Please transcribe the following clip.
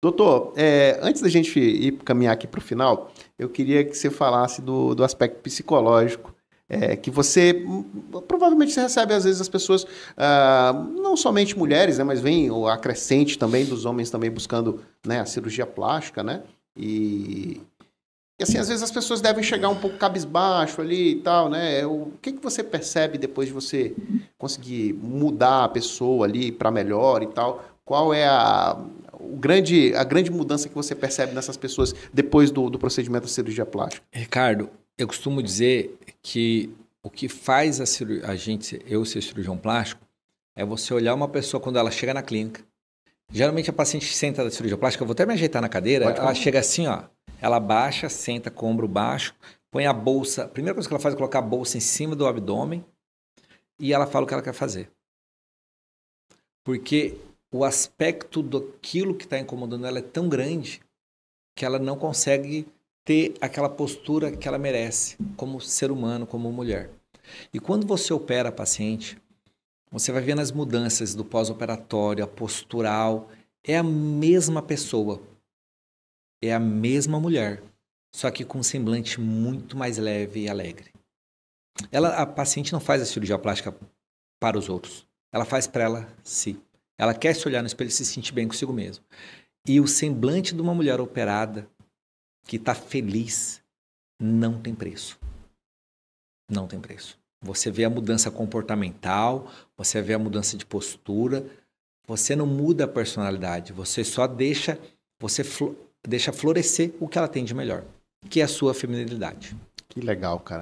Doutor, é, antes da gente ir caminhar aqui para o final, eu queria que você falasse do, do aspecto psicológico é, que você hum, provavelmente você recebe às vezes as pessoas ah, não somente mulheres né mas vem o acrescente também dos homens também buscando né a cirurgia plástica né e, e assim às vezes as pessoas devem chegar um pouco cabisbaixo ali e tal né é, o que que você percebe depois de você conseguir mudar a pessoa ali para melhor e tal qual é a, o grande, a grande mudança que você percebe nessas pessoas depois do, do procedimento da cirurgia plástica? Ricardo, eu costumo dizer que o que faz a, a gente, eu ser cirurgião plástico, é você olhar uma pessoa quando ela chega na clínica. Geralmente a paciente senta da cirurgia plástica, eu vou até me ajeitar na cadeira, Pode ela chega assim, ó. Ela baixa, senta com o ombro baixo, põe a bolsa. A primeira coisa que ela faz é colocar a bolsa em cima do abdômen e ela fala o que ela quer fazer. Porque o aspecto daquilo que está incomodando ela é tão grande que ela não consegue ter aquela postura que ela merece como ser humano, como mulher. E quando você opera a paciente, você vai vendo as mudanças do pós-operatório, a postural, é a mesma pessoa, é a mesma mulher, só que com um semblante muito mais leve e alegre. Ela, a paciente não faz a cirurgia plástica para os outros, ela faz para ela si. Ela quer se olhar no espelho e se sentir bem consigo mesma. E o semblante de uma mulher operada que está feliz não tem preço. Não tem preço. Você vê a mudança comportamental, você vê a mudança de postura, você não muda a personalidade, você só deixa, você fl deixa florescer o que ela tem de melhor, que é a sua feminilidade. Que legal, cara.